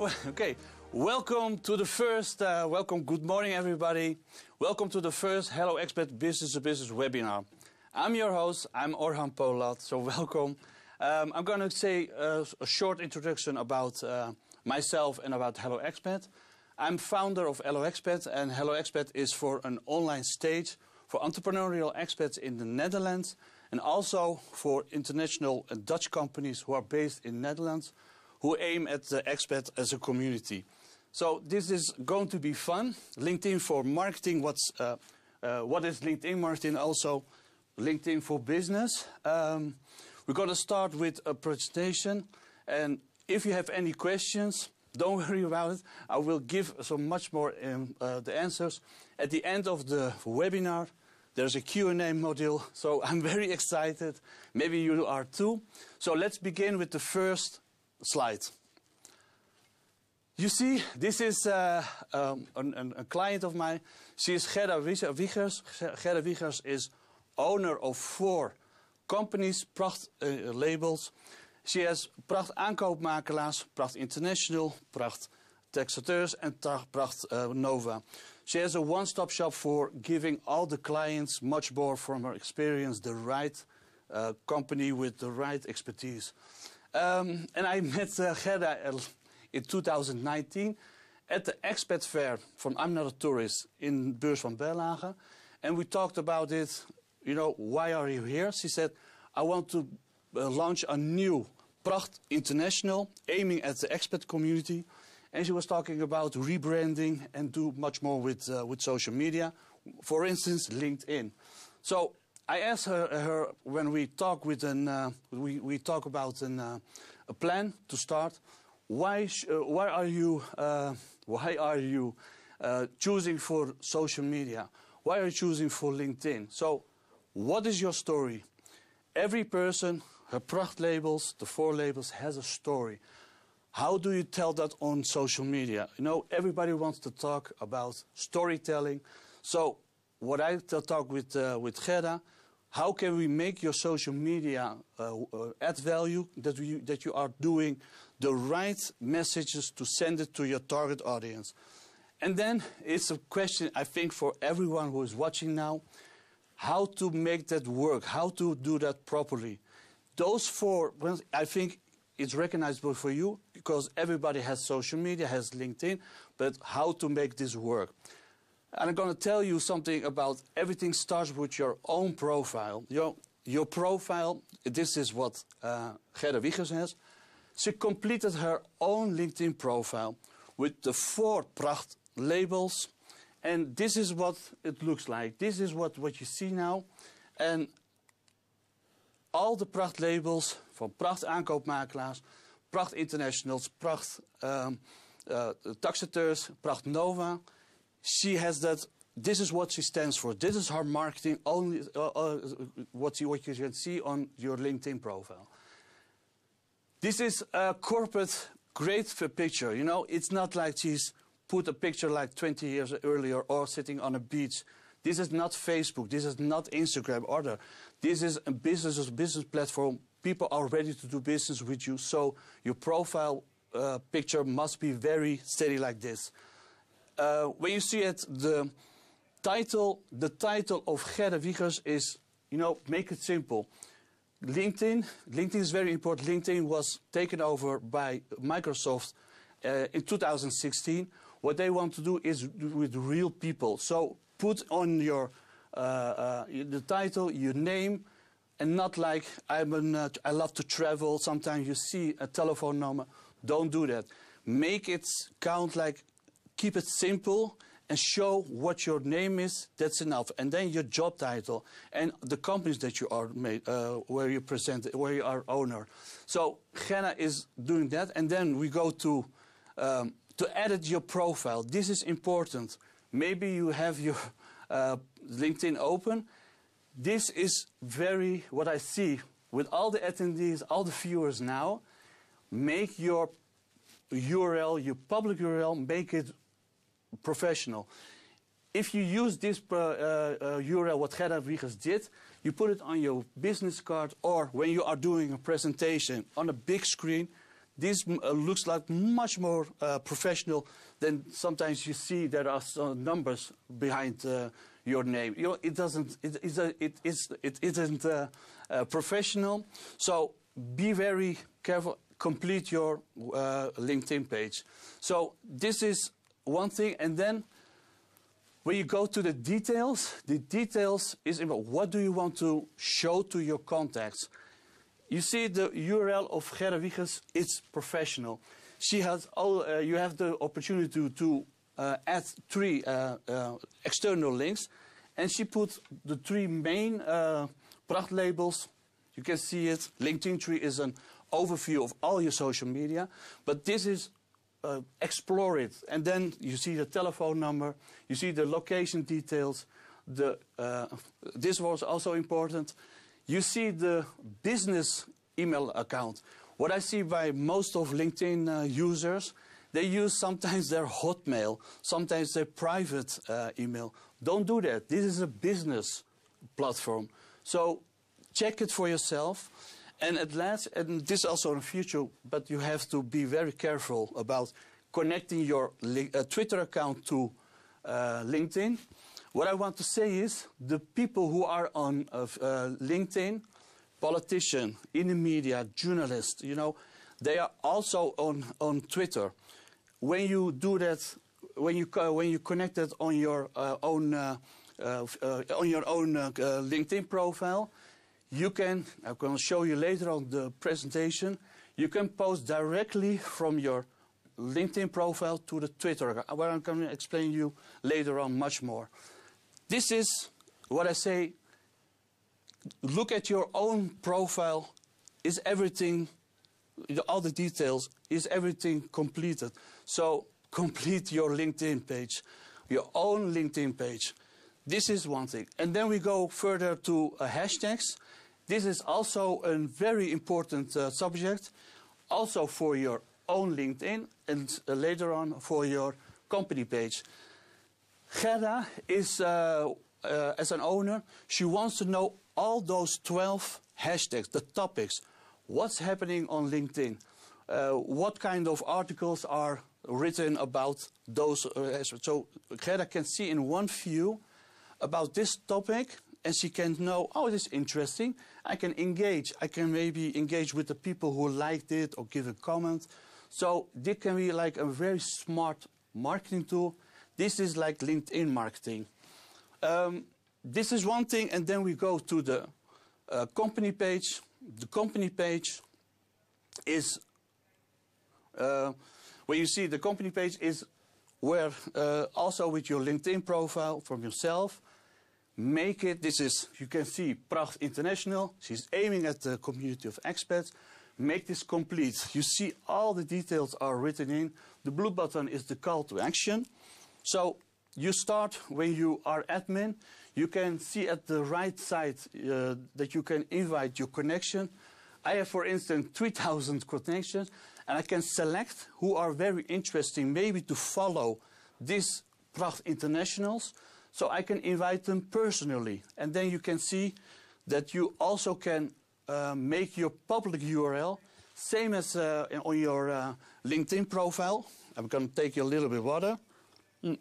Well, okay, welcome to the first, uh, welcome, good morning everybody. Welcome to the first Hello Expert Business to Business webinar. I'm your host, I'm Orhan Polat, so welcome. Um, I'm going to say a, uh, a short introduction about uh, myself and about Hello Expert. I'm founder of Hello Expert, and Hello Expert is for an online stage for entrepreneurial experts in the Netherlands and also for international uh, Dutch companies who are based in Netherlands who aim at the expat as a community. So this is going to be fun. LinkedIn for marketing. What's uh, uh, what is LinkedIn, marketing? Also, LinkedIn for business. Um, we're going to start with a presentation, and if you have any questions, don't worry about it. I will give so much more um, uh, the answers at the end of the webinar. There's a Q&A module, so I'm very excited. Maybe you are too. So let's begin with the first slide. You see, this is uh, um, a client of mine. She is Gerda Wiegers. Gerda Wiegers is owner of four companies, Pracht uh, labels. She has Pracht Aankoopmakelaars, Pracht International, Pracht Taxateurs and Pracht uh, Nova. She has a one-stop shop for giving all the clients much more from her experience, the right uh, company with the right expertise. Um, and I met uh, Gerda in 2019 at the expat fair from I'm Not a Tourist in Beurs van Berlage. And we talked about it, you know, why are you here? She said, I want to uh, launch a new Pracht International aiming at the expat community. And she was talking about rebranding and do much more with, uh, with social media, for instance, LinkedIn. So I asked her, her, when we talk with an, uh, we, we talk about an, uh, a plan to start. Why uh, why are you uh, why are you uh, choosing for social media? Why are you choosing for LinkedIn? So, what is your story? Every person, her Pracht labels, the four labels, has a story. How do you tell that on social media? You know, everybody wants to talk about storytelling. So, what I talk with uh, with Gerda, how can we make your social media uh, uh, add value that, we, that you are doing the right messages to send it to your target audience? And then it's a question, I think, for everyone who is watching now how to make that work, how to do that properly. Those four, I think it's recognizable for you because everybody has social media, has LinkedIn, but how to make this work. And I'm going to tell you something about everything starts with your own profile. Your, your profile, this is what uh, Gerda Wiegers has. She completed her own LinkedIn profile with the four Pracht labels. And this is what it looks like. This is what, what you see now. And all the Pracht labels from Pracht aankoopmakelaars, Pracht internationals, Pracht um, uh, taxateurs, Pracht Nova she has that this is what she stands for. This is her marketing only. Uh, uh, what, you, what you can see on your LinkedIn profile. This is a corporate great picture. You know, it's not like she's put a picture like 20 years earlier or sitting on a beach. This is not Facebook. This is not Instagram either. This is a business a business platform. People are ready to do business with you, so your profile uh, picture must be very steady like this uh, when you see it, the title, the title of Gerda Wiegers is, you know, make it simple. LinkedIn, LinkedIn is very important. LinkedIn was taken over by Microsoft uh, in 2016. What they want to do is with real people. So put on your uh, the title, your name, and not like I'm an, I love to travel. Sometimes you see a telephone number. Don't do that. Make it count like keep it simple and show what your name is. That's enough. And then your job title and the companies that you are made, uh, where you present, where you are owner. So Henna is doing that. And then we go to, um, to edit your profile. This is important. Maybe you have your uh, LinkedIn open. This is very what I see with all the attendees, all the viewers now. Make your URL, your public URL, make it professional. If you use this uh, uh, URL, what Gerda Wiegers did, you put it on your business card or when you are doing a presentation on a big screen, this uh, looks like much more uh, professional than sometimes you see there are some numbers behind uh, your name. You know, it doesn't, it, a, it's, it isn't uh, professional. So be very careful, complete your LinkedIn page. So this is one thing, and then when you go to the details, the details is about what do you want to show to your contacts. You see the URL of Gerda Wiegers, it's professional. She has all, uh, you have the opportunity to, to uh, add three uh, uh external links. And she put the three main uh, product labels. You can see it. LinkedIn tree is an overview of all your social media. But this is uh, explore it. And then you see the telephone number, you see the location details. The, uh, this was also important. You see the business email account. What I see by most of LinkedIn uh, users, they use sometimes their Hotmail, sometimes their private uh, email. Don't do that. This is a business platform. So check it for yourself. And at last, and this also in the future, but you have to be very careful about connecting your uh, Twitter account to uh, LinkedIn. What I want to say is the people who are on uh, LinkedIn, politician, in the media, journalists, you know, they are also on, on Twitter. When you do that, when you, when you connect that on your uh, own, uh, uh, on your own LinkedIn profile, you can, I'm going to show you later on the presentation, you can post directly from your LinkedIn profile to the Twitter, where I'm going to explain you later on much more. This is what I say, look at your own profile, is everything, all the details, is everything completed? So complete your LinkedIn page, your own LinkedIn page. This is one thing. And then we go further to uh, hashtags. This is also a very important uh, subject, also for your own LinkedIn and uh, later on for your company page. Gerda is, uh, uh as an owner, she wants to know all those 12 hashtags, the topics. What's happening on LinkedIn? Uh, what kind of articles are written about those? Uh, so Gerda can see in one view about this topic and she can know, oh, this is interesting. I can engage. I can maybe engage with the people who liked it or give a comment. So this can be like a very smart marketing tool. This is like LinkedIn marketing. Um, this is one thing, and then we go to the uh, company page. The company page is uh, where you see the company page is where uh, also with your LinkedIn profile from yourself, make it. This is, you can see Pracht International. She's aiming at the community of expats. Make this complete. You see all the details are written in. The blue button is the call to action. So you start when you are admin. You can see at the right side uh, that you can invite your connection. I have, for instance, 3,000 connections, and I can select who are very interesting maybe to follow these Pracht Internationals. So I can invite them personally. And then you can see that you also can uh, make your public URL same as uh, on your uh, LinkedIn profile. I'm going to take you a little bit water. Mm.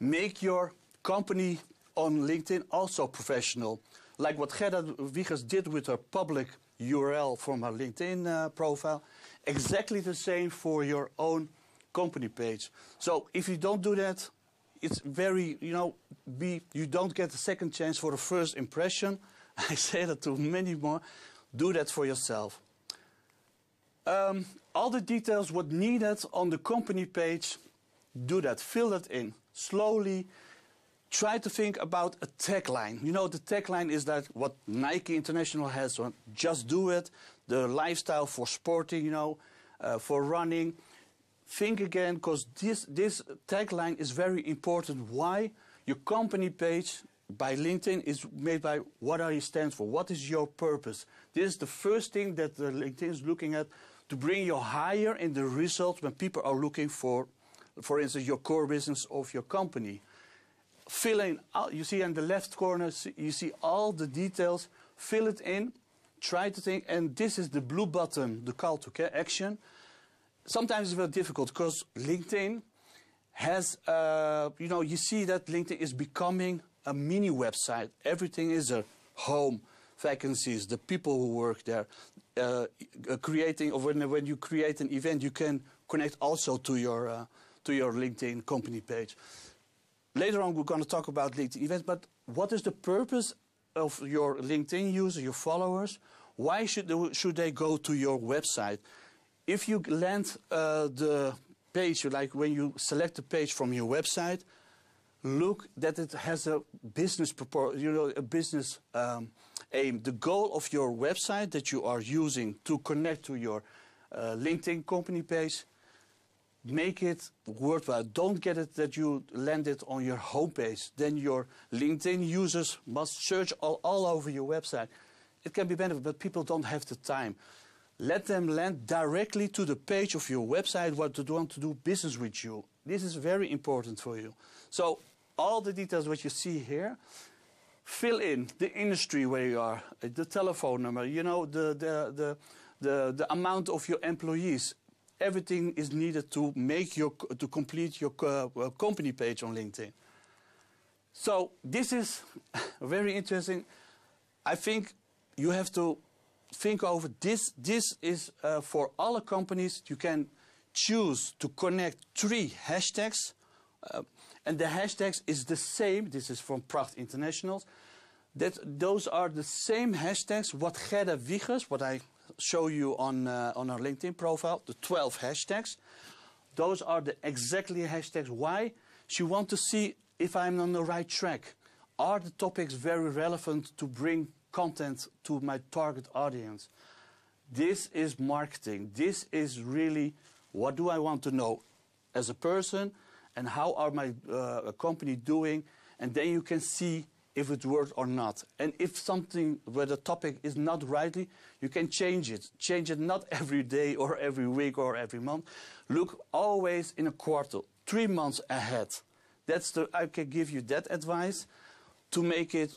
Make your company on LinkedIn also professional. Like what Gerda Wiegers did with her public URL from her LinkedIn uh, profile. Exactly the same for your own company page. So if you don't do that, it's very, you know, be, you don't get a second chance for a first impression. I say that to many more. Do that for yourself. Um, all the details what needed on the company page, do that. Fill that in slowly. Try to think about a tagline. You know, the tagline is that what Nike International has, so just do it. The lifestyle for sporting, you know, uh, for running think again because this, this tagline is very important. Why? Your company page by LinkedIn is made by what are you stands for? What is your purpose? This is the first thing that uh, LinkedIn is looking at to bring you higher in the results when people are looking for, for instance, your core business of your company. Fill in, you see in the left corner, you see all the details. Fill it in, try to think, and this is the blue button, the call to action sometimes it's very difficult because LinkedIn has, uh, you know, you see that LinkedIn is becoming a mini website. Everything is a home vacancies, the people who work there, uh, creating, or when, when you create an event, you can connect also to your, uh, to your LinkedIn company page. Later on, we're going to talk about LinkedIn events, but what is the purpose of your LinkedIn user, your followers? Why should they, should they go to your website? If you land uh, the page, like when you select a page from your website, look that it has a business you know, a business um, aim. The goal of your website that you are using to connect to your uh, LinkedIn company page, make it worthwhile. Don't get it that you land it on your homepage. Then your LinkedIn users must search all, all over your website. It can be better, but people don't have the time. Let them land directly to the page of your website what they want to do business with you. This is very important for you. So all the details what you see here, fill in the industry where you are, the telephone number, you know, the, the, the, the, the amount of your employees. Everything is needed to make your, to complete your uh, company page on LinkedIn. So this is very interesting. I think you have to think over this. This is uh, for all companies. You can choose to connect three hashtags. Uh, and the hashtags is the same. This is from Pracht Internationals. That those are the same hashtags what Gerda Wiegers, what I show you on uh, on our LinkedIn profile, the 12 hashtags. Those are the exactly hashtags. Why? She want to see if I'm on the right track. Are the topics very relevant to bring content to my target audience. This is marketing. This is really what do I want to know as a person and how are my uh, company doing and then you can see if it worked or not. And if something where the topic is not rightly, you can change it. Change it not every day or every week or every month. Look always in a quarter, three months ahead. That's the I can give you that advice to make it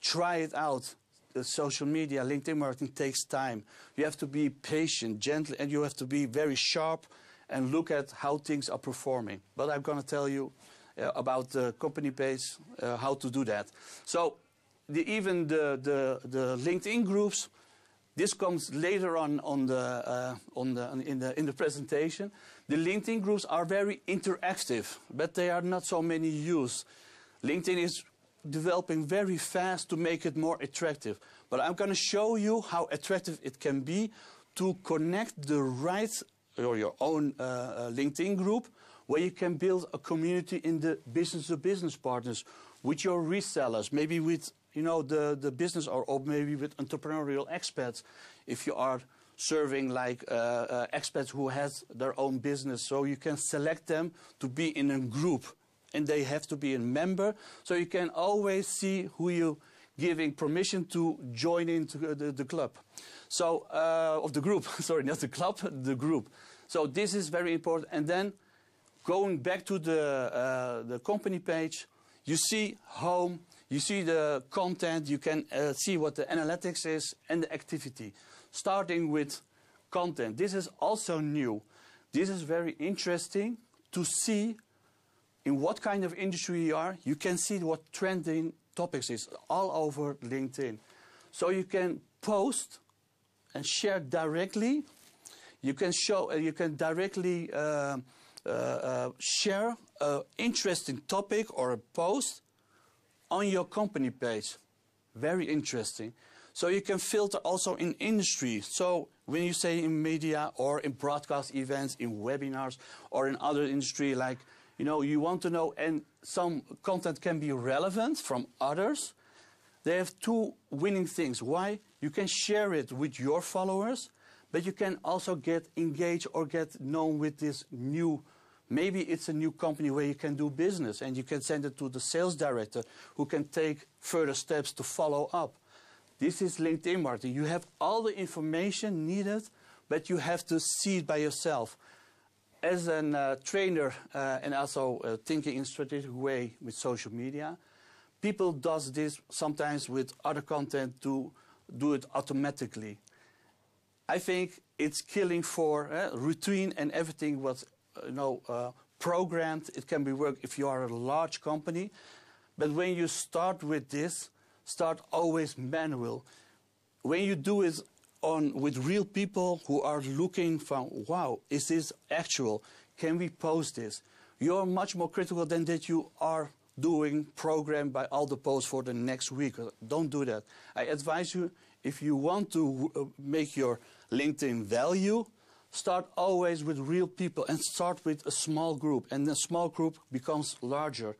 try it out. The social media, LinkedIn marketing takes time. You have to be patient, gentle, and you have to be very sharp and look at how things are performing. But I'm going to tell you uh, about the company base, uh, how to do that. So the, even the, the, the, LinkedIn groups, this comes later on, on, the, uh, on the, in, the, in the presentation. The LinkedIn groups are very interactive, but they are not so many use. LinkedIn is developing very fast to make it more attractive. But I'm going to show you how attractive it can be to connect the right or your own uh, uh, LinkedIn group where you can build a community in the business-to-business partners with your resellers, maybe with you know the, the business or, or maybe with entrepreneurial expats if you are serving like uh, uh, expats who has their own business. So you can select them to be in a group and they have to be a member. So you can always see who you giving permission to join into the, the club. So, uh, of the group, sorry, not the club, the group. So this is very important. And then going back to the, uh, the company page, you see home, you see the content, you can uh, see what the analytics is and the activity. Starting with content. This is also new. This is very interesting to see in what kind of industry you are, you can see what trending topics is all over LinkedIn. So you can post and share directly. You can show, uh, you can directly uh, uh, uh share an interesting topic or a post on your company page. Very interesting. So you can filter also in industry. So when you say in media or in broadcast events, in webinars or in other industry like you know, you want to know, and some content can be relevant from others. They have two winning things. Why? You can share it with your followers, but you can also get engaged or get known with this new Maybe it's a new company where you can do business and you can send it to the sales director who can take further steps to follow up. This is LinkedIn, Martin. You have all the information needed, but you have to see it by yourself as a uh, trainer uh, and also uh, thinking in strategic way with social media, people does this sometimes with other content to do it automatically. I think it's killing for uh, routine and everything was uh, you know uh, programmed. It can be work if you are a large company, but when you start with this, start always manual. When you do it on with real people who are looking for, wow, is this actual? Can we post this? You're much more critical than that you are doing program by all the posts for the next week. Don't do that. I advise you, if you want to uh, make your LinkedIn value, start always with real people and start with a small group and the small group becomes larger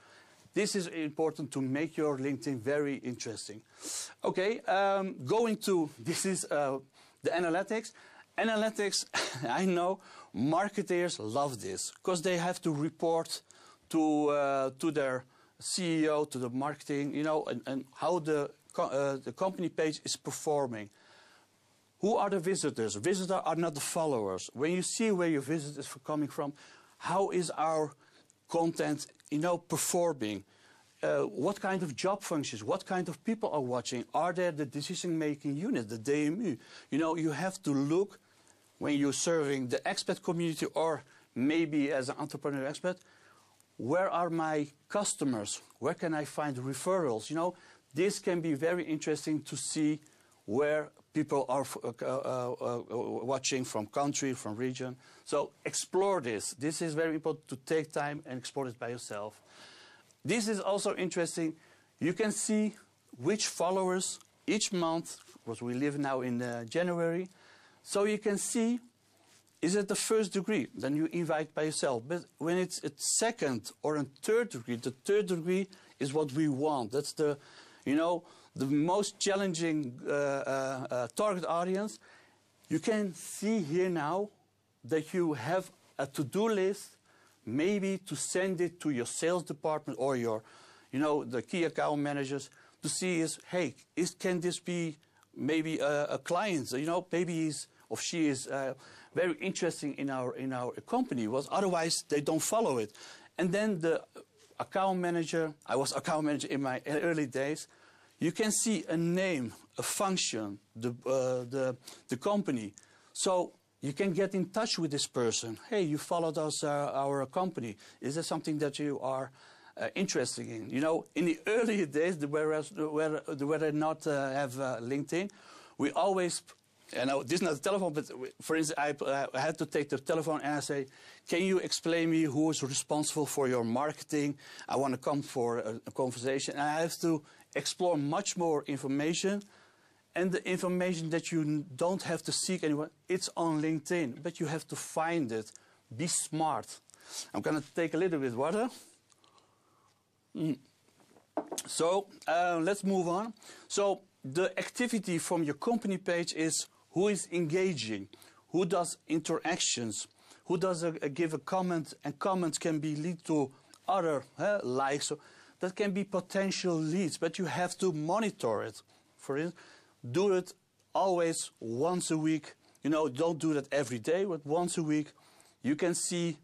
this is important to make your LinkedIn very interesting. Okay, um, going to this is uh, the analytics. Analytics, I know marketers love this because they have to report to uh, to their CEO, to the marketing, you know, and, and how the co uh, the company page is performing. Who are the visitors? Visitors are not the followers. When you see where your visit is coming from, how is our content, you know, performing. Uh, what kind of job functions, what kind of people are watching, are there the decision-making unit, the DMU? You know, you have to look when you're serving the expat community or maybe as an entrepreneur expert, where are my customers? Where can I find referrals? You know, this can be very interesting to see where people are uh, uh, uh, watching from country, from region. So explore this. This is very important to take time and explore it by yourself. This is also interesting. You can see which followers each month, because we live now in uh, January, so you can see is it the first degree? Then you invite by yourself. But when it's a second or a third degree, the third degree is what we want. That's the, you know, the most challenging uh, uh, uh, target audience, you can see here now that you have a to-do list maybe to send it to your sales department or your, you know, the key account managers to see is, hey, is, can this be maybe a, a client? You know, maybe he's or she is uh, very interesting in our in our company. Was otherwise they don't follow it, and then the account manager. I was account manager in my early days. You can see a name, a function, the, uh, the, the company. So you can get in touch with this person. Hey, you followed us, uh, our company. Is there something that you are uh, interested in? You know, in the earlier days, whereas, where, where I not uh, have uh, LinkedIn, we always, and I, this is not the telephone, but for instance, I, I, had to take the telephone and I say, can you explain me who is responsible for your marketing? I want to come for a, a conversation. And I have to explore much more information and the information that you don't have to seek anywhere, it's on LinkedIn, but you have to find it. Be smart. I'm going to take a little bit water. Mm. So uh, let's move on. So the activity from your company page is who is engaging, who does interactions, who does a, a give a comment, and comments can be lead to other uh, likes. So that can be potential leads, but you have to monitor it. For instance, do it always once a week. You know, don't do that every day, but once a week, you can see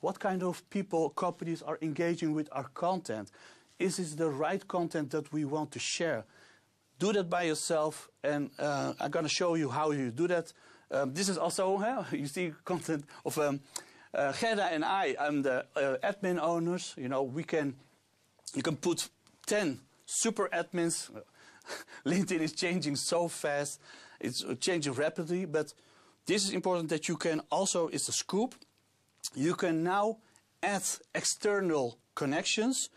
what kind of people companies are engaging with our content. Is this the right content that we want to share? Do that by yourself, and uh, I'm going to show you how you do that. Um, this is also, uh, you see, content of um, uh, Gerda and I. I'm the uh, admin owners. You know, we can you can put 10 super admins. LinkedIn is changing so fast. It's changing rapidly, but this is important that you can also, it's a scoop, you can now add external connections.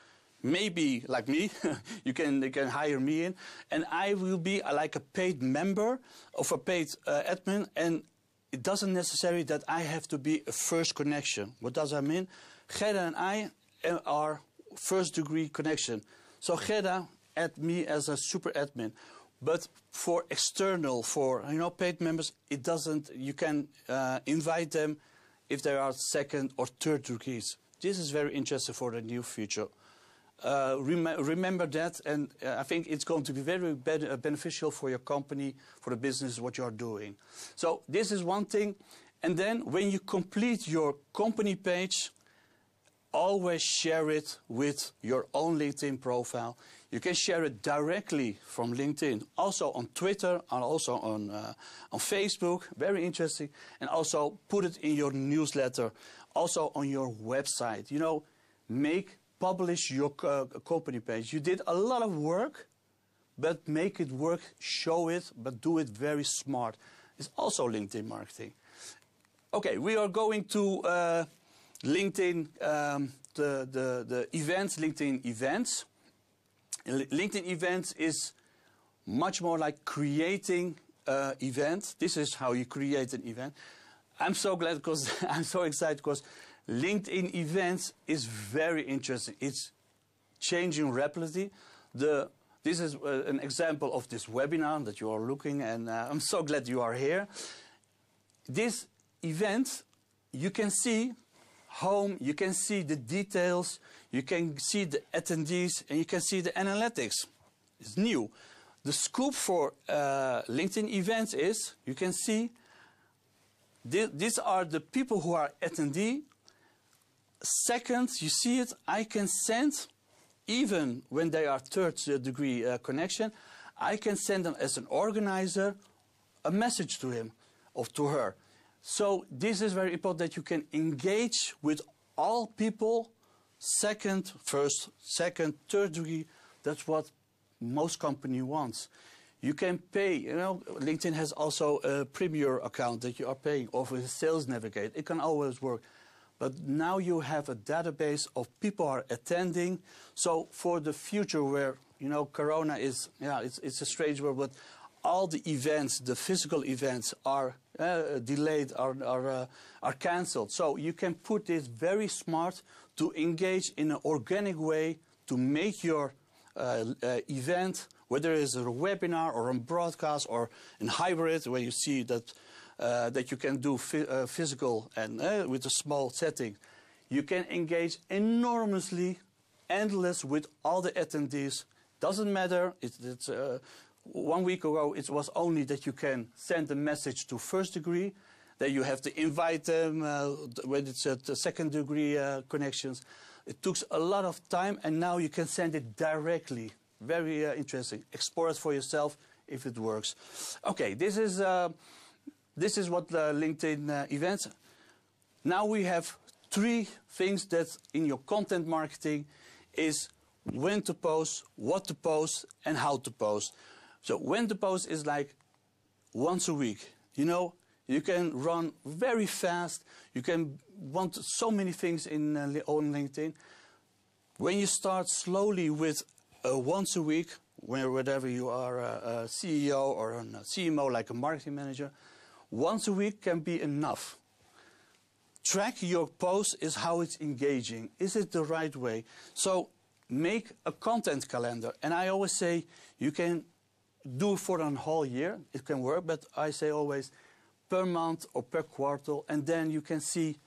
Maybe like me, you can they can hire me in, and I will be like a paid member of a paid uh, admin, and it doesn't necessarily that I have to be a first connection. What does that mean? Gerda and I uh, are first degree connection. So Heda add me as a super admin. But for external, for you know paid members, it doesn't. You can uh, invite them if they are second or third degrees. This is very interesting for the new future. Uh, rem remember that, and uh, I think it's going to be very uh, beneficial for your company, for the business, what you are doing. So this is one thing, and then when you complete your company page, always share it with your own LinkedIn profile. You can share it directly from LinkedIn, also on Twitter and also on, uh, on Facebook. Very interesting. And also put it in your newsletter, also on your website. You know, make, publish your uh, company page. You did a lot of work, but make it work, show it, but do it very smart. It's also LinkedIn marketing. Okay, we are going to... Uh, LinkedIn, um, the, the, the events, LinkedIn events. LinkedIn events is much more like creating uh, event. This is how you create an event. I'm so glad because I'm so excited because LinkedIn events is very interesting. It's changing rapidly. The this is uh, an example of this webinar that you are looking, and uh, I'm so glad you are here. This event, you can see home, you can see the details, you can see the attendees, and you can see the analytics. It's new. The scoop for uh, LinkedIn events is you can see th these are the people who are attendee. Second, you see it, I can send, even when they are third degree uh, connection, I can send them as an organizer a message to him or to her so this is very important that you can engage with all people, second, first, second, third degree. That's what most company wants. You can pay, you know, LinkedIn has also a Premier account that you are paying, or for Sales Navigate. It can always work. But now you have a database of people are attending. So for the future where, you know, Corona is, yeah, it's, it's a strange word, but all the events, the physical events, are uh, delayed, are, are, uh, are cancelled. So you can put this very smart to engage in an organic way to make your uh, event, whether it's a webinar or a broadcast or in hybrid, where you see that, that you can do physical and with a small setting, you can engage enormously, endless with all the attendees doesn't matter. It, it's, one week ago, it was only that you can send a message to first degree. Then you have to invite them uh, when it's at the second degree uh, connections. It took a lot of time, and now you can send it directly. Very uh, interesting. Explore it for yourself if it works. Okay, this is uh, this is what the LinkedIn uh, events. Now we have three things that in your content marketing is when to post, what to post, and how to post. So when the post is like once a week, you know, you can run very fast. You can want so many things in uh, on LinkedIn. When you start slowly with uh, once a week, whenever you are uh, a, a CEO or a CMO, like a marketing manager, once a week can be enough. Track your post is how it's engaging. Is it the right way? So make a content calendar. And I always say you can do for a whole year. It can work, but I say always per month or per quarter, and then you can see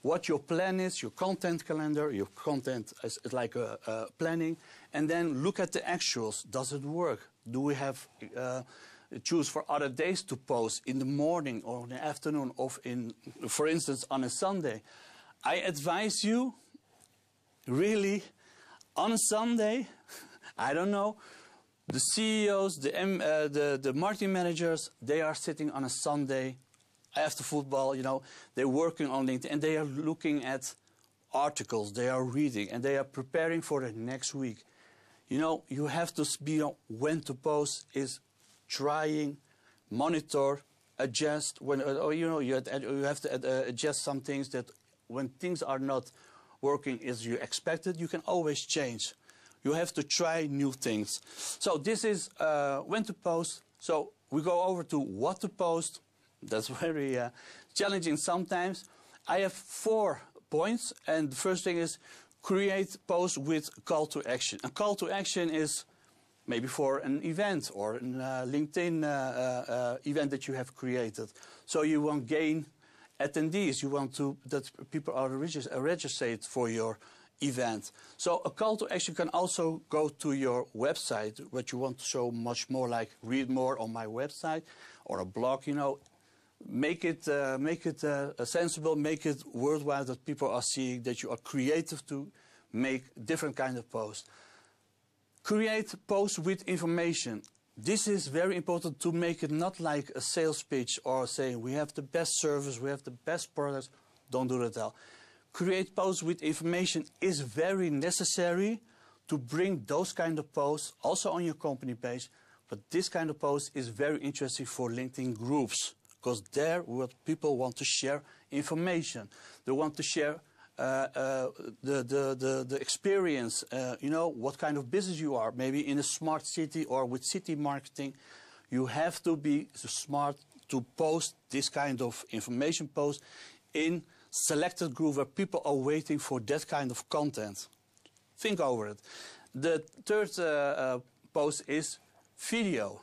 what your plan is, your content calendar, your content is like a, a planning, and then look at the actuals. Does it work? Do we have uh, choose for other days to post in the morning or in the afternoon, or in, for instance, on a Sunday? I advise you, really, on a Sunday. I don't know the CEOs, the, M, uh, the, the marketing managers, they are sitting on a Sunday after football, you know, they're working on LinkedIn and they are looking at articles, they are reading, and they are preparing for the next week. You know, you have to be on when to post is trying, monitor, adjust when uh, or oh, you know you have to uh, adjust some things that when things are not working as you expected, you can always change. You have to try new things. So this is uh, when to post. So we go over to what to post. That's very uh, challenging sometimes. I have four points, and the first thing is create post with call to action. A call to action is maybe for an event or a uh, LinkedIn uh, uh, event that you have created. So you want gain attendees. You want to that people are registered for your event. So a call to action can also go to your website, what you want to show much more, like read more on my website or a blog, you know. Make it, uh, make it uh, sensible, make it worldwide that people are seeing that you are creative to make different kind of posts. Create posts with information. This is very important to make it not like a sales pitch or saying we have the best service, we have the best products. Don't do that at all create posts with information is very necessary to bring those kind of posts also on your company page. But this kind of post is very interesting for LinkedIn groups because there what people want to share information. They want to share uh, uh, the, the, the, the, experience, uh, you know, what kind of business you are. Maybe in a smart city or with city marketing, you have to be smart to post this kind of information post in selected group where people are waiting for that kind of content. Think over it. The third uh, uh, post is video.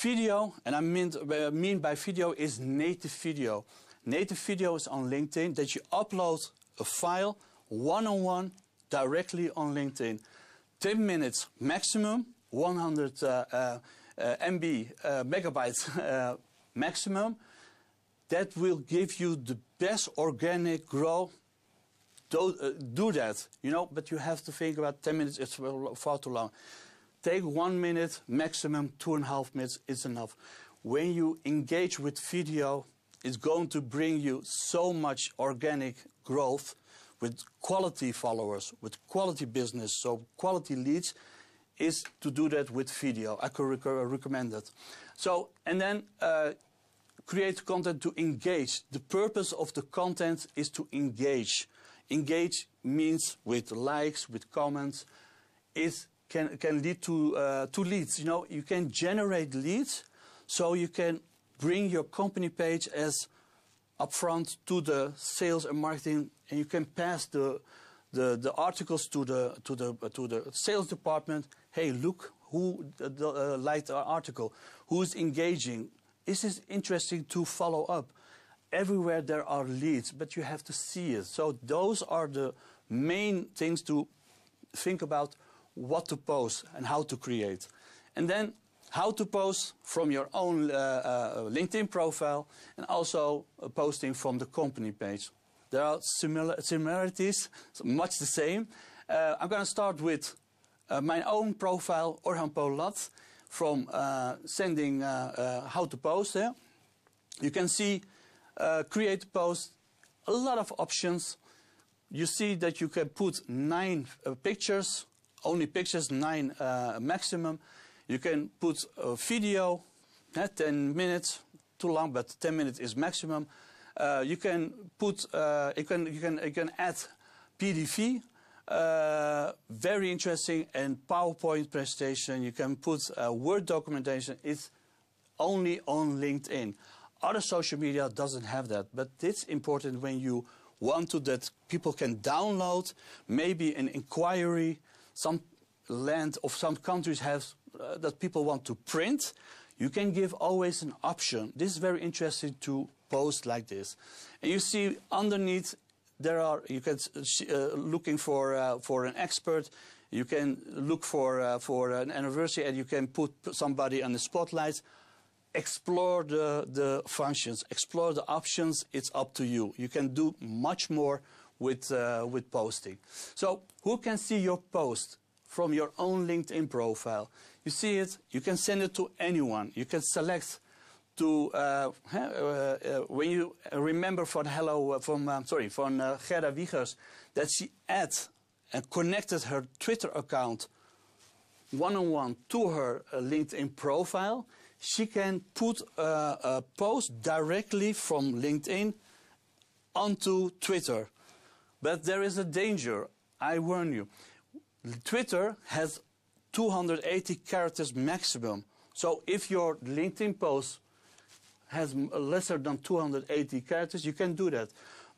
Video, and I mean, I uh, mean by video is native video. Native video is on LinkedIn that you upload a file one on one directly on LinkedIn. 10 minutes maximum, 100 uh, uh, uh MB, megabytes maximum. That will give you the does organic grow? Do, uh, do that, you know, but you have to think about 10 minutes, it's far too long. Take one minute, maximum two and a half minutes, is enough. When you engage with video, it's going to bring you so much organic growth with quality followers, with quality business, so quality leads is to do that with video. I could rec recommend it. So, and then uh, create content to engage. The purpose of the content is to engage. Engage means with likes, with comments. It can, can lead to, uh, to leads. You know, you can generate leads so you can bring your company page as upfront to the sales and marketing and you can pass the, the, the articles to the, to, the, to the sales department. Hey, look who uh, liked our article, who's engaging, this is interesting to follow up. Everywhere there are leads, but you have to see it. So those are the main things to think about what to post and how to create. And then how to post from your own uh, uh, LinkedIn profile and also uh, posting from the company page. There are similar similarities, much the same. Uh, I'm going to start with uh, my own profile, Orhan Polat from uh, sending uh, uh, how to post there. You can see create post, a lot of options. You see that you can put nine pictures, only pictures, nine maximum. You can put a video, uh, 10 minutes, too long, but 10 minutes is maximum. Uh, you can put, uh, you can, you can, you can add PDV uh, very interesting and PowerPoint presentation. You can put Word documentation. It's only on LinkedIn. Other social media doesn't have that, but it's important when you want to that people can download maybe an inquiry. Some land of some countries have uh, that people want to print. You can give always an option. This is very interesting to post like this. And you see underneath there are you can uh, looking for uh, for an expert. You can look for uh, for an anniversary, and you can put somebody on the spotlight. Explore the the functions, explore the options. It's up to you. You can do much more with uh, with posting. So who can see your post? from your own LinkedIn profile. You see it, you can send it to anyone. You can select to uh, uh, uh, when you remember from Hello from um, sorry from Gerda Wiegers that she added and connected her Twitter account one-on-one to her LinkedIn profile, she can put a post directly from LinkedIn onto Twitter. But there is a danger. I warn you. Twitter has 280 characters maximum. So if your LinkedIn post has uh, lesser than 280 characters, you can do that.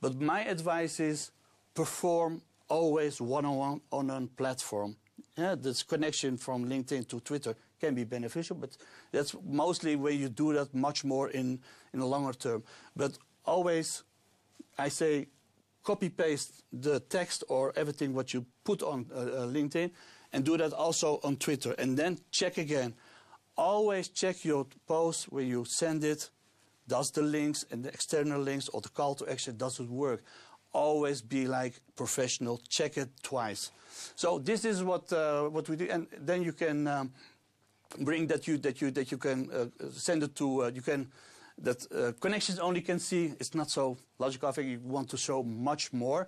But my advice is perform always one-on-one on a platform. Yeah, this connection from LinkedIn to Twitter can be beneficial, but that's mostly where you do that much more in, in the longer term. But always, I say, copy paste the text or everything what you put on uh, uh, LinkedIn and do that also on Twitter. And then check again. Always check your post where you send it does the links and the external links or the call to action doesn't work? Always be like professional. Check it twice. So this is what uh, what we do, and then you can um, bring that you that you that you can uh, send it to uh, you can that uh, connections only can see. It's not so logical. I think you want to show much more.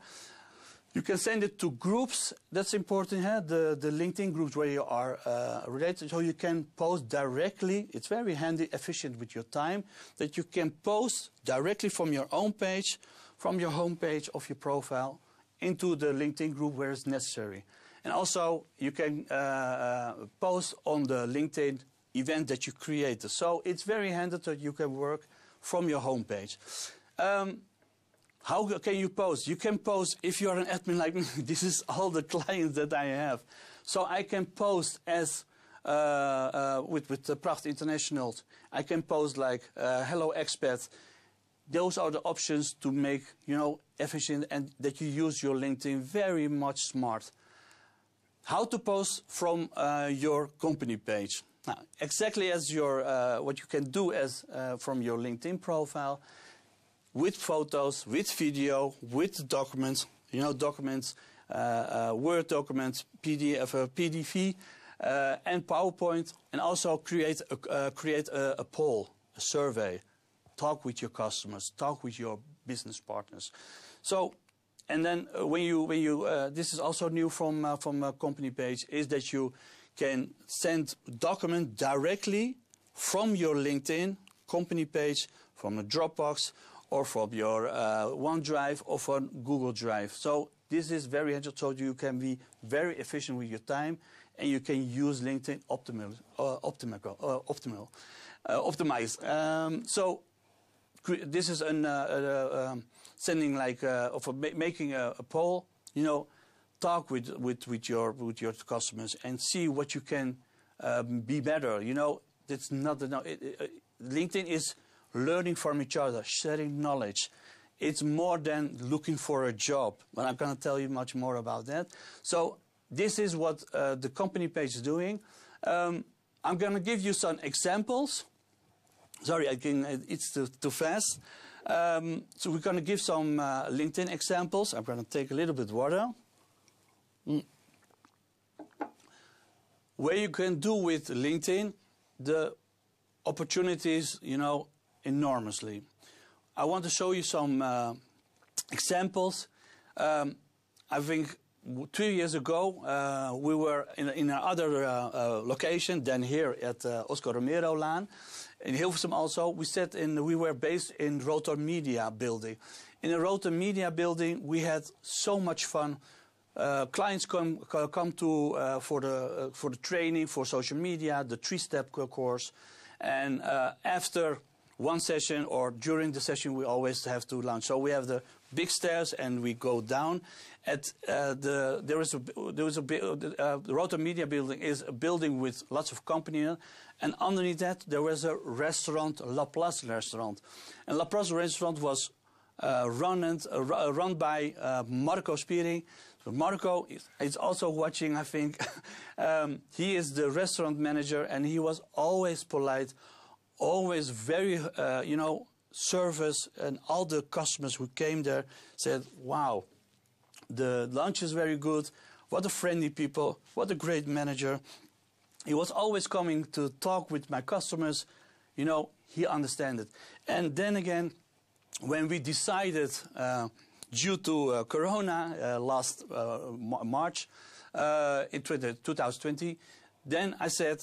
You can send it to groups. That's important. Huh? The, the LinkedIn groups where you are uh, related. So you can post directly. It's very handy, efficient with your time that you can post directly from your own page, from your homepage of your profile into the LinkedIn group where it's necessary. And also you can uh, uh, post on the LinkedIn event that you created. So it's very handy that you can work from your homepage. Um, how can you post? You can post if you are an admin like me. this is all the clients that I have. So I can post as uh, uh, with, with the Pracht International. I can post like uh, hello expat. Those are the options to make, you know, efficient and that you use your LinkedIn very much smart. How to post from uh, your company page. Now, exactly as your, uh, what you can do as uh, from your LinkedIn profile, with photos, with video, with documents, you know, documents, uh, uh, Word documents, PDF, uh, PDV, uh, and PowerPoint, and also create a, uh, create a, a poll, a survey. Talk with your customers, talk with your business partners. So and then uh, when you when you uh, this is also new from uh, from a uh, company page is that you can send document directly from your LinkedIn company page from a Dropbox or from your uh, OneDrive or from Google Drive. So this is very handy. told you can be very efficient with your time and you can use LinkedIn optimal, uh, optimal, uh, optimal, uh, optimize. Um, so this is an, uh, uh, um, sending like uh, of a, making a, a poll. You know, talk with, with, with your with your customers and see what you can um, be better. You know, it's not enough. It, it, LinkedIn is learning from each other, sharing knowledge. It's more than looking for a job, but I'm going to tell you much more about that. So this is what uh, the company page is doing. Um, I'm going to give you some examples. Sorry, I can, it's too, too fast. Um, so we're going to give some uh, LinkedIn examples. I'm going to take a little bit water. Mm. Where you can do with LinkedIn, the opportunities, you know, enormously. I want to show you some uh, examples. Um, I think two years ago uh, we were in, in another uh, uh location than here at uh, Oscar Romero Land in Hilversum also. We sat in we were based in Rotor Media building. In the Rotor Media building we had so much fun. Uh, clients come come to for the for the training for social media, the three step course, and after one session or during the session we always have to lunch. So we have the big stairs and we go down. At uh, the there is a there is a uh, the uh, Rotor Media building is a building with lots of company and underneath that there was a restaurant La Place restaurant, and La Place restaurant was. Uh, run and uh, uh, run by Marco Spiri. So Marco is, is, also watching, I think. um, he is the restaurant manager, and he was always polite, always very, uh, you know, service and all the customers who came there said, wow, the lunch is very good. What a friendly people. What a great manager. He was always coming to talk with my customers. You know, he understand it. And then again, when we decided uh, due to uh, Corona uh, last uh, March uh, in 2020, then I said,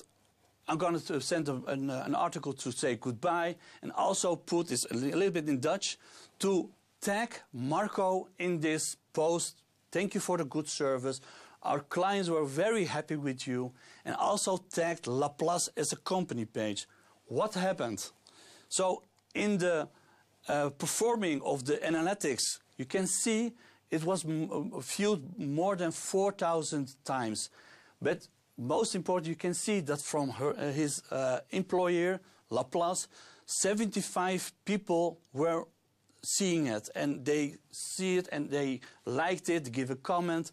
I'm going to send a, an, uh, an, article to say goodbye and also put this a little bit in Dutch to tag Marco in this post. Thank you for the good service. Our clients were very happy with you and also tagged Laplace as a company page. What happened? So in the uh, performing of the analytics, you can see it was viewed more than 4,000 times. But most important, you can see that from her, uh, his uh, employer, Laplace, 75 people were seeing it and they see it and they liked it, give a comment.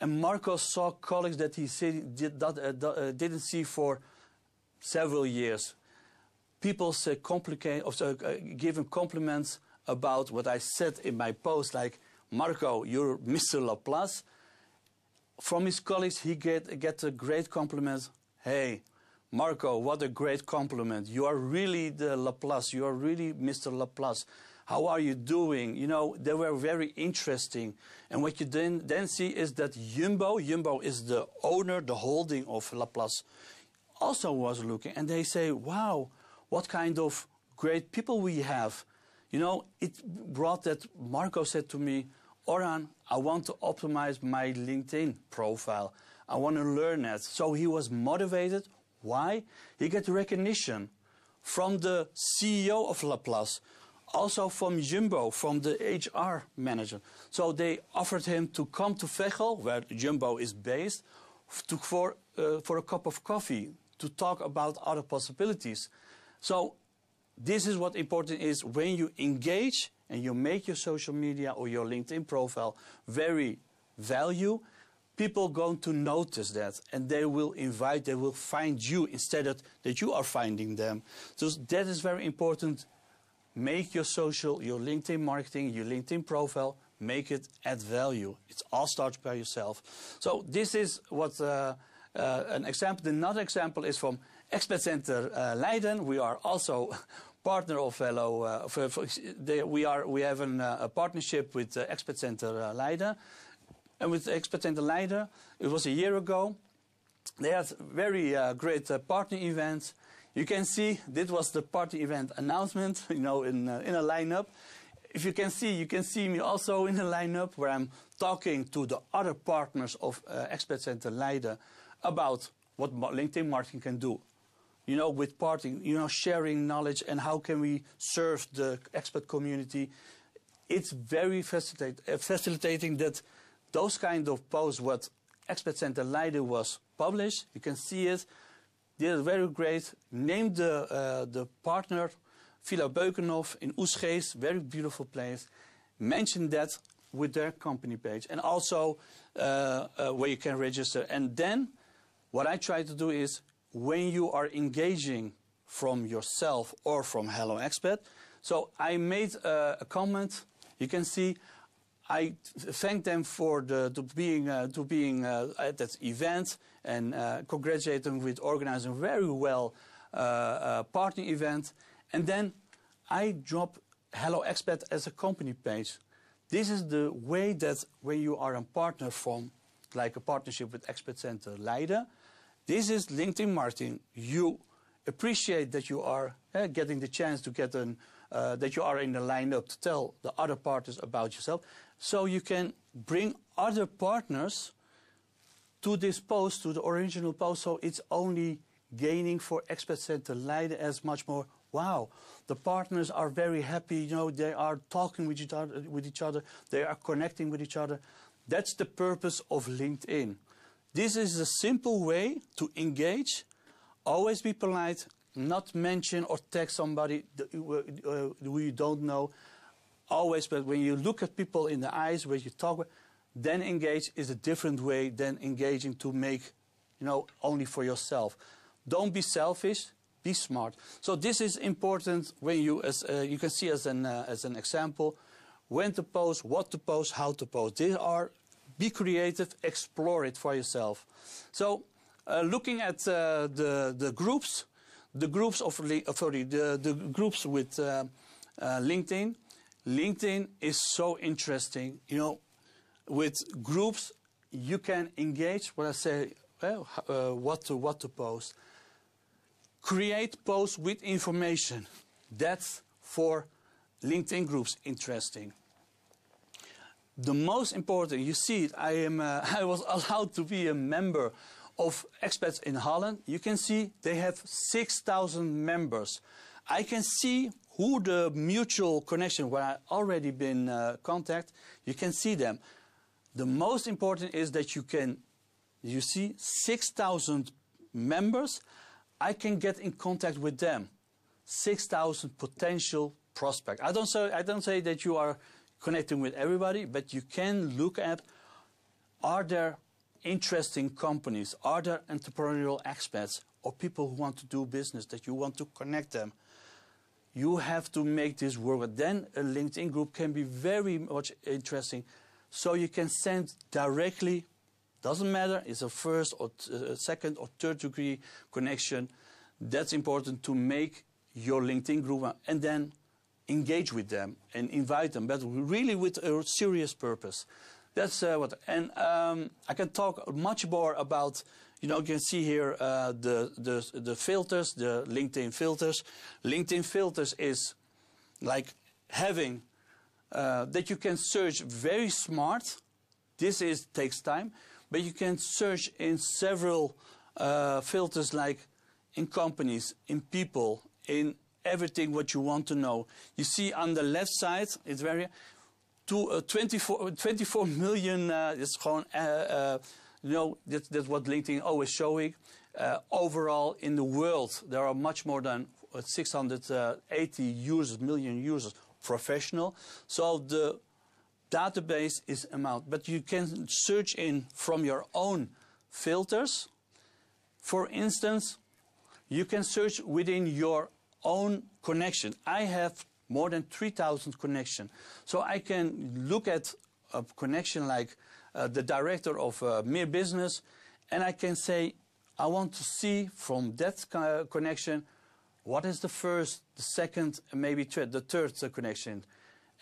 And Marcos saw colleagues that he did not, uh, uh, didn't see for several years. People say complicate, uh, give him compliments about what I said in my post, like, Marco, you're Mr. Laplace from his colleagues, he get, get a great compliment. Hey, Marco, what a great compliment. You are really the Laplace. You are really Mr. Laplace. How are you doing? You know, they were very interesting. And what you then, then see is that Jumbo, Jumbo is the owner, the holding of Laplace, also was looking. And they say, wow, what kind of great people we have. You know, it brought that Marco said to me, Oran, I want to optimize my LinkedIn profile. I want to learn that. So he was motivated. Why? He got recognition from the CEO of Laplace, also from Jumbo, from the HR manager. So they offered him to come to Vechel, where Jumbo is based, to, for, uh, for a cup of coffee to talk about other possibilities. So this is what important is when you engage and you make your social media or your LinkedIn profile very value, people going to notice that and they will invite, they will find you instead of that you are finding them. So that is very important. Make your social, your LinkedIn marketing, your LinkedIn profile, make it add value. It all starts by yourself. So this is what uh, uh, an example. Another example is from Expert Center uh, Leiden. We are also partner or fellow. Uh, for, for they, we are we have an, uh, a partnership with uh, Expert Center uh, Leiden, and with Expert Center Leiden, it was a year ago. They had very uh, great uh, partner event. You can see this was the party event announcement. You know, in in a lineup. If you can see, you can see me also in the lineup where I'm talking to the other partners of Expert Center Leiden about what LinkedIn marketing can do you know, with parting, you know, sharing knowledge and how can we serve the expert community. It's very uh, facilitating that those kind of posts what Expert Center Leiden was published, you can see it, they are very great. Named the, uh, the partner, Villa Beukenhof in Oesgeest, very beautiful place. Mention that with their company page and also uh, uh, where you can register. And then what I try to do is when you are engaging from yourself or from Hello Expat. So I made a comment. You can see I thank them for the, to being, uh, to being uh, at that event and uh, congratulate them with organizing a very well uh, uh partner event. And then I drop Hello Expat as a company page. This is the way that when you are a partner from, like a partnership with Expert Center Leiden, this is LinkedIn marketing. You appreciate that you are uh, getting the chance to get an, uh, that you are in the lineup to tell the other partners about yourself. So you can bring other partners to this post, to the original post, so it's only gaining for Expert Center Leiden as much more. Wow, the partners are very happy. You know, they are talking with each other. With each other. They are connecting with each other. That's the purpose of LinkedIn. This is a simple way to engage. Always be polite, not mention or tag somebody uh, uh, who you don't know. Always, but when you look at people in the eyes, when you talk, then engage is a different way than engaging to make, you know, only for yourself. Don't be selfish. Be smart. So this is important when you, as uh, you can see as an uh, as an example, when to post, what to post, how to post. These are be creative, explore it for yourself. So uh, looking at uh, the, the groups, the groups of, uh, sorry, the, the groups with uh, uh, LinkedIn, LinkedIn is so interesting. You know, with groups, you can engage when I say well, uh, what, to, what to post. Create posts with information. That's for LinkedIn groups interesting the most important, you see I, am, uh, I was allowed to be a member of expats in Holland. You can see they have 6,000 members. I can see who the mutual connection where I already been uh, contact, you can see them. The most important is that you can, you see 6,000 members. I can get in contact with them. 6,000 potential prospect. I don't say, I don't say that you are connecting with everybody, but you can look at are there interesting companies, are there entrepreneurial expats or people who want to do business that you want to connect them. You have to make this work. Then a LinkedIn group can be very much interesting. So you can send directly, doesn't matter, it's a first or a uh, second or third degree connection. That's important to make your LinkedIn group and then engage with them and invite them, but really with a serious purpose. That's uh, what, and um, I can talk much more about, you know, you can see here uh, the, the, the filters, the LinkedIn filters. LinkedIn filters is like having uh, that you can search very smart. This is takes time, but you can search in several uh, filters like in companies, in people, in everything what you want to know. You see on the left side, it's very, to, uh, 24, uh, 24 million, uh, it's gewoon, uh, uh you know, that, that's what LinkedIn always showing. Uh, overall in the world, there are much more than 680 users, million users, professional. So the database is amount, but you can search in from your own filters. For instance, you can search within your own connection. I have more than 3,000 connections. So I can look at a connection like uh, the director of uh, Mere Business and I can say, I want to see from that co connection what is the first, the second, maybe the third uh, connection.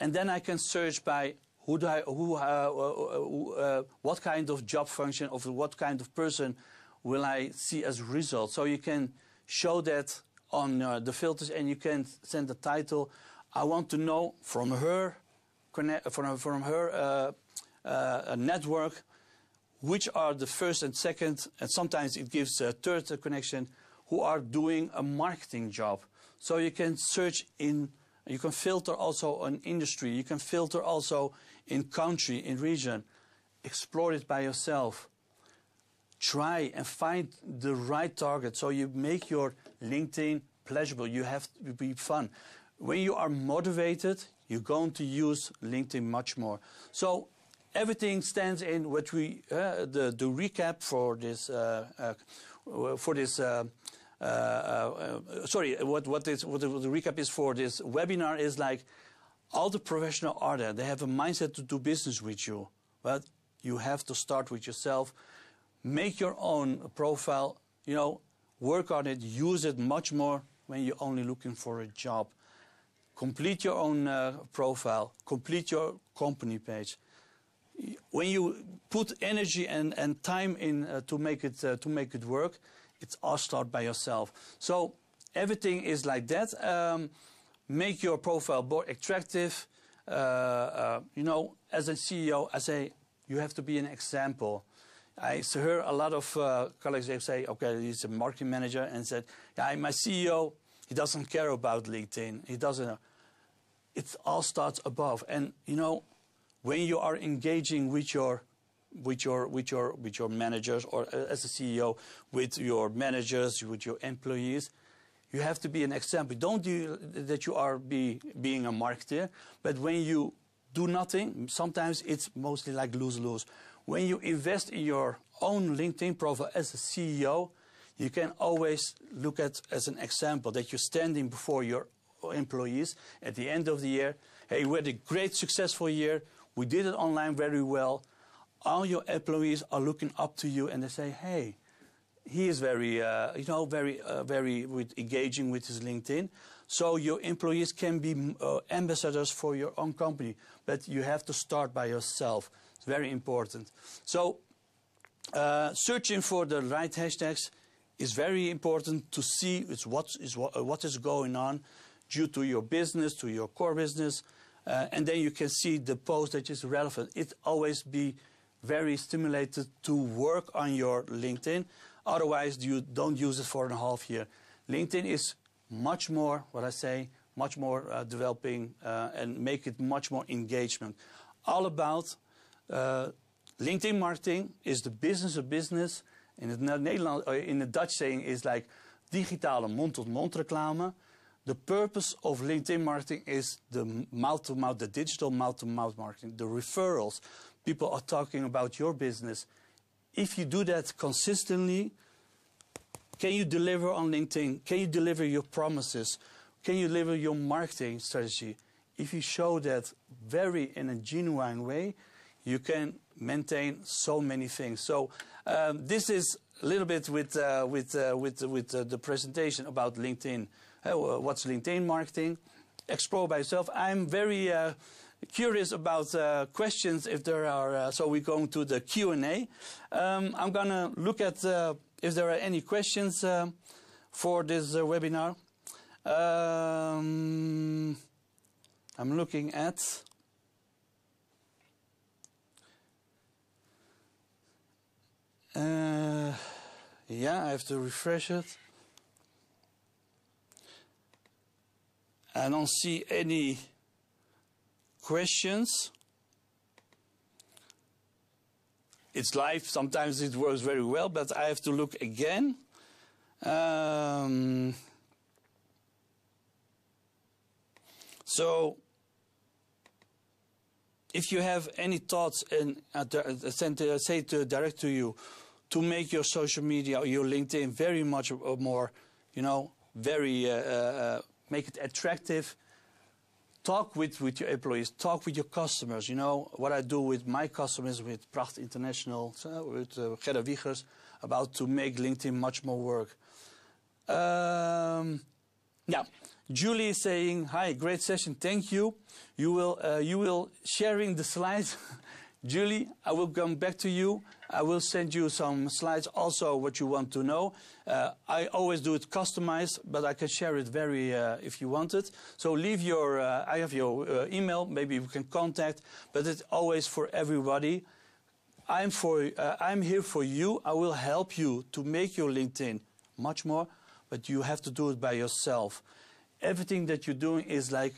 And then I can search by who do I, uh, who, uh, what kind of job function of what kind of person will I see as result. So you can show that on uh, the filters and you can send the title i want to know from her from, from her uh, uh, network which are the first and second and sometimes it gives a third connection who are doing a marketing job so you can search in you can filter also on industry you can filter also in country in region explore it by yourself try and find the right target so you make your LinkedIn, pleasurable. You have to be fun. When you are motivated, you're going to use LinkedIn much more. So everything stands in what we uh, the the recap for this uh, uh, for this. Uh, uh, uh, sorry, what what the, what the recap is for this webinar is like all the professional are there. They have a mindset to do business with you, but you have to start with yourself. Make your own profile. You know, work on it, use it much more when you're only looking for a job. Complete your own uh, profile, complete your company page. When you put energy and, and time in uh, to, make it, uh, to make it work, it's all start by yourself. So everything is like that. Um, make your profile more attractive. Uh, uh, you know, as a CEO, I say you have to be an example. I hear a lot of uh, colleagues say, okay, he's a marketing manager, and said, yeah, my CEO, he doesn't care about LinkedIn. He doesn't. It all starts above, and you know, when you are engaging with your with your with your with your managers or uh, as a CEO with your managers with your employees you have to be an example don't do that you are be being a marketer but when you do nothing sometimes it's mostly like lose lose when you invest in your own LinkedIn profile as a CEO, you can always look at as an example that you're standing before your employees at the end of the year. Hey, we had a great successful year. We did it online very well. All your employees are looking up to you and they say, hey, he is very, uh, you know, very, uh, very with engaging with his LinkedIn. So your employees can be uh, ambassadors for your own company, but you have to start by yourself. It's very important. So uh, searching for the right hashtags is very important to see it's what is what, uh, what is going on due to your business, to your core business, uh, and then you can see the post that is relevant. It always be very stimulated to work on your LinkedIn. Otherwise, you don't use it for a half year. LinkedIn is much more what I say, much more uh, developing uh, and make it much more engagement. All about uh, LinkedIn marketing is the business of business. In het, Nederland, oh, in Dutch saying is like digitale mond-tot-mond -mond reclame. The purpose of LinkedIn marketing is the mouth-to-mouth, -mouth, the digital mouth-to-mouth -mouth marketing, the referrals. People are talking about your business. If you do that consistently, can you deliver on LinkedIn? Can you deliver your promises? Can you deliver your marketing strategy? If you show that very in a genuine way, you can maintain so many things. So um, this is a little bit with uh, with uh, with with uh, the presentation about LinkedIn. Uh, what's LinkedIn marketing? Explore by yourself. I'm very uh, curious about uh, questions if there are. so we're going to the Q and A. am um, gonna look at if there are any questions for this webinar. Um, I'm looking at. Uh, yeah, I have to refresh it. I don't see any questions. It's live, sometimes it works very well, but I have to look again. Um, so, if you have any thoughts and uh, uh, uh say to, direct to you, to make your social media or your LinkedIn very much uh, more, you know, very uh, uh, make it attractive. Talk with, with your employees, talk with your customers. You know, what I do with my customers, with Pracht International, so with uh, Gerda Wiegers, about to make LinkedIn much more work. Um, yeah. Julie is saying, "Hi, great session. Thank you. You will uh, you will sharing the slides Julie, I will come back to you. I will send you some slides also what you want to know. Uh, I always do it customized, but I can share it very uh, if you want it. So leave your, uh, I have your uh, email, maybe you can contact, but it's always for everybody. I'm, for, uh, I'm here for you. I will help you to make your LinkedIn much more, but you have to do it by yourself. Everything that you're doing is like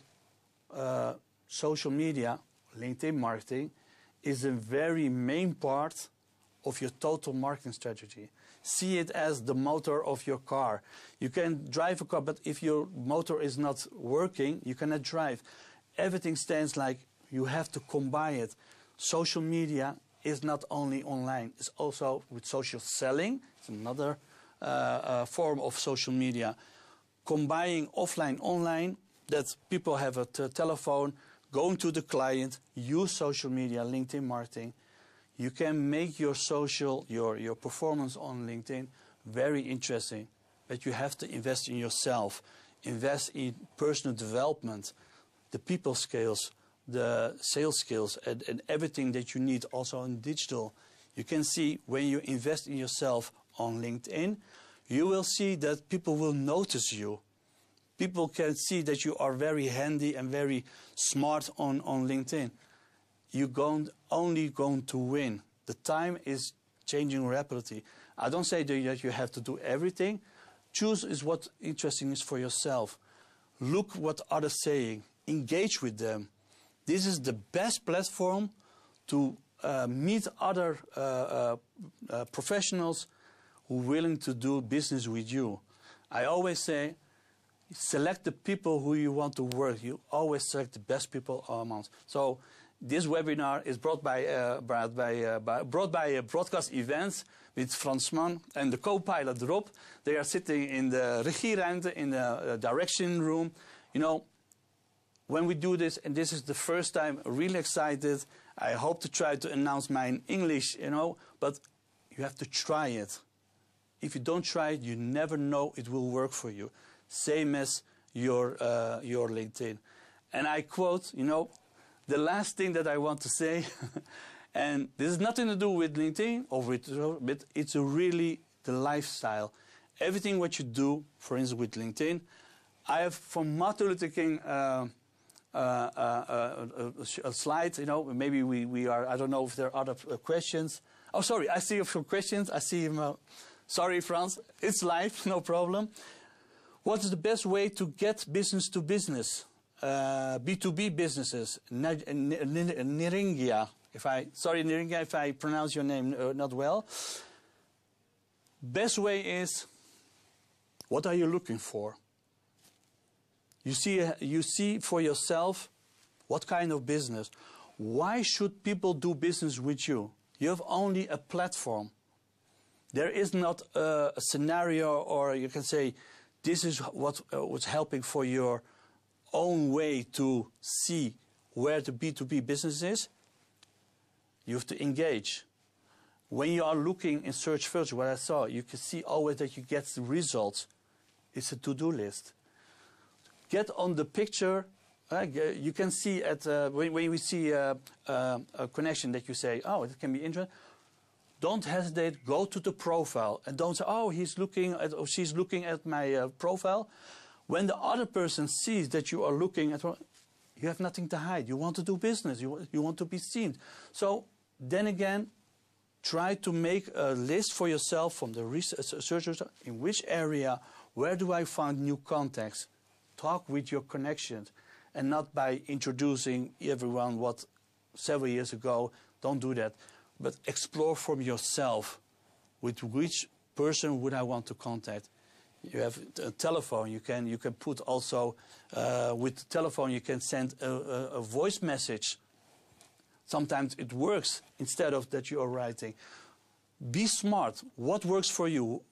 uh, social media, LinkedIn marketing, is a very main part of your total marketing strategy. See it as the motor of your car. You can drive a car, but if your motor is not working, you cannot drive. Everything stands like you have to combine it. Social media is not only online, it's also with social selling, it's another uh, uh, form of social media. Combining offline, online, that people have a telephone, going to the client, use social media, LinkedIn marketing. You can make your social, your, your performance on LinkedIn very interesting. But you have to invest in yourself, invest in personal development, the people skills, the sales skills, and, and everything that you need also in digital. You can see when you invest in yourself on LinkedIn, you will see that people will notice you people can see that you are very handy and very smart on, on LinkedIn. You're going, only going to win. The time is changing rapidly. I don't say that you have to do everything. Choose is what interesting is for yourself. Look what others saying. Engage with them. This is the best platform to uh, meet other uh, uh, uh professionals who are willing to do business with you. I always say select the people who you want to work. You always select the best people amongst. So this webinar is brought by, uh, brought by, uh, by, brought by uh, Broadcast Events with Fransman and the co-pilot Rob. They are sitting in the regieruimte, in the uh, direction room. You know, when we do this, and this is the first time, really excited. I hope to try to announce my English, you know, but you have to try it. If you don't try it, you never know it will work for you same as your, uh, your LinkedIn. And I quote, you know, the last thing that I want to say, and this is nothing to do with LinkedIn or with, but it's really the lifestyle. Everything what you do, for instance, with LinkedIn, I have from Martin Luther King uh, uh, uh, uh a, slide. You know, maybe we, we are. I don't know if there are other uh, questions. Oh, sorry, I see a few questions. I see. Uh, sorry, France. It's live, no problem. What is the best way to get business to business? Uh, B2B businesses, Niringia, if I, sorry Niringia if I pronounce your name uh, not well. Best way is, what are you looking for? You see, uh, you see for yourself what kind of business. Why should people do business with you? You have only a platform. There is not a, a scenario or you can say this is what uh, was helping for your own way to see where the B2B business is. You have to engage. When you are looking in search first, what I saw, you can see always that you get the results. It's a to-do list. Get on the picture uh, you can see at uh, when, when we see uh, uh, a connection that you say, oh, it can be interesting don't hesitate. Go to the profile and don't say, "Oh, he's looking at or she's looking at my uh, profile." When the other person sees that you are looking at, you have nothing to hide. You want to do business. You you want to be seen. So then again, try to make a list for yourself from the researchers uh, in which area, where do I find new contacts? Talk with your connections and not by introducing everyone what several years ago. Don't do that but explore from yourself with which person would I want to contact. You have a telephone. You can you can put also uh, with telephone. You can send a, a, a voice message. Sometimes it works instead of that you are writing. Be smart. What works for you?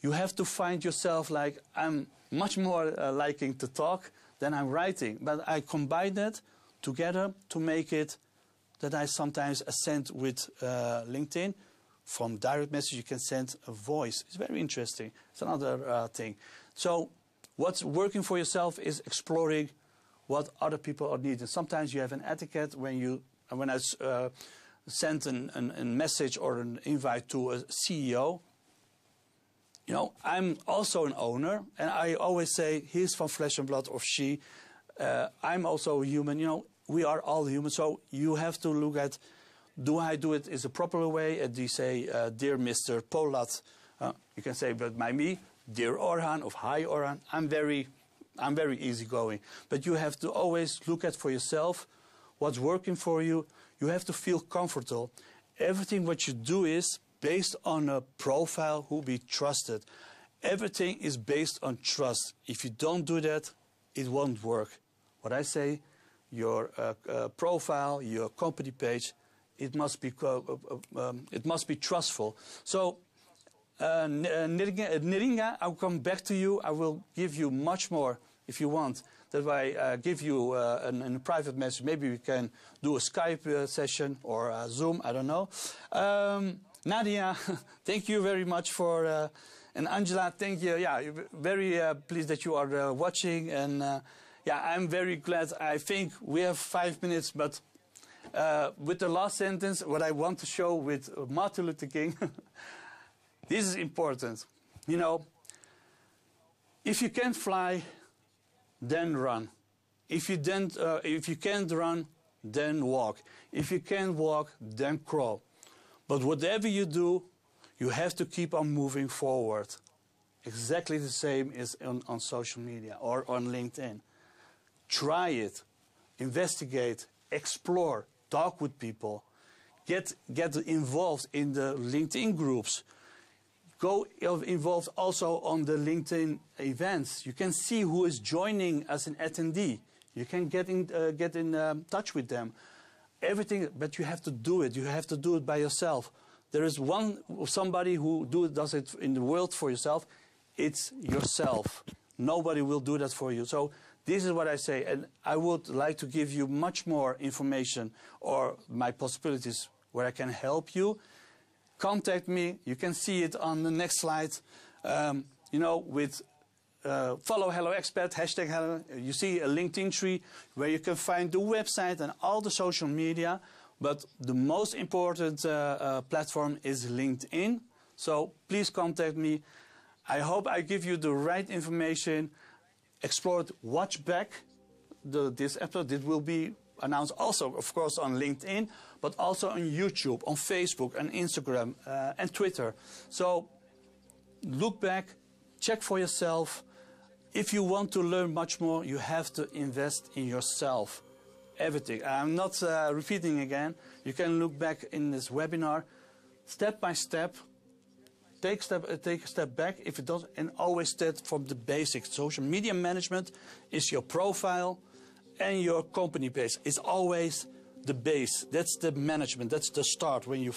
You have to find yourself like I'm much more uh, liking to talk than I'm writing, but I combine that together to make it that I sometimes send with uh, LinkedIn. From direct message, you can send a voice. It's very interesting. It's another uh, thing. So, what's working for yourself is exploring what other people are needing. Sometimes you have an etiquette when you when I uh, send an, an, a message or an invite to a CEO. You know, I'm also an owner, and I always say he's from flesh and blood, or she. Uh, I'm also a human. You know, we are all human. So you have to look at do I do it in the proper way? And you say, uh, dear Mr. Polat, uh, you can say, but my me, dear Orhan of hi Orhan, I'm very, I'm very easygoing. But you have to always look at for yourself what's working for you. You have to feel comfortable. Everything what you do is based on a profile who be trusted. Everything is based on trust. If you don't do that, it won't work. What I say, your uh, uh, profile, your company page. It must be uh, um, it must be trustful. So uh, Neringa, I'll come back to you. I will give you much more if you want. That way, I give you uh, an, an, private message. Maybe we can do a Skype uh, session or a Zoom. I don't know. Um, Nadia, thank you very much for. and Angela, thank you. Yeah, very pleased that you are watching and yeah, I'm very glad. I think we have five minutes, but uh, with the last sentence, what I want to show with Martin Luther King, this is important. You know, if you can't fly, then run. If you, then, uh, if you can't run, then walk. If you can't walk, then crawl. But whatever you do, you have to keep on moving forward. Exactly the same is on, on social media or on LinkedIn try it, investigate, explore, talk with people, get, get involved in the LinkedIn groups. Go involved also on the LinkedIn events. You can see who is joining as an attendee. You can get in, uh, get in um, touch with them. Everything, but you have to do it. You have to do it by yourself. There is one somebody who do, does it in the world for yourself. It's yourself. Nobody will do that for you. So this is what I say, and I would like to give you much more information or my possibilities where I can help you. Contact me. You can see it on the next slide. Um, you know, with uh, follow Hello Expert hashtag Hello. You see a LinkedIn tree where you can find the website and all the social media. But the most important uh, uh, platform is LinkedIn. So please contact me. I hope I give you the right information explored, watch back the, this episode. It will be announced also, of course, on LinkedIn, but also on YouTube, on Facebook, and Instagram, uh, and Twitter. So look back, check for yourself. If you want to learn much more, you have to invest in yourself. Everything. I'm not uh, repeating again. You can look back in this webinar step by step take step take a step back if it does, and always start from the basics. Social media management is your profile and your company base. It's always the base. That's the management. That's the start. When you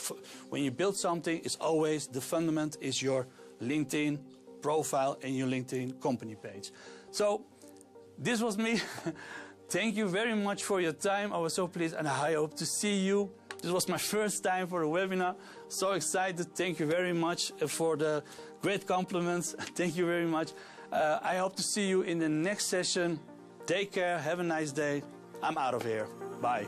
when you build something, it's always the fundament is your LinkedIn profile and your LinkedIn company page. So this was me. Thank you very much for your time. I was so pleased, and I hope to see you. This was my first time for a webinar so excited. Thank you very much for the great compliments. Thank you very much. Uh, I hope to see you in the next session. Take care. Have a nice day. I'm out of here. Bye.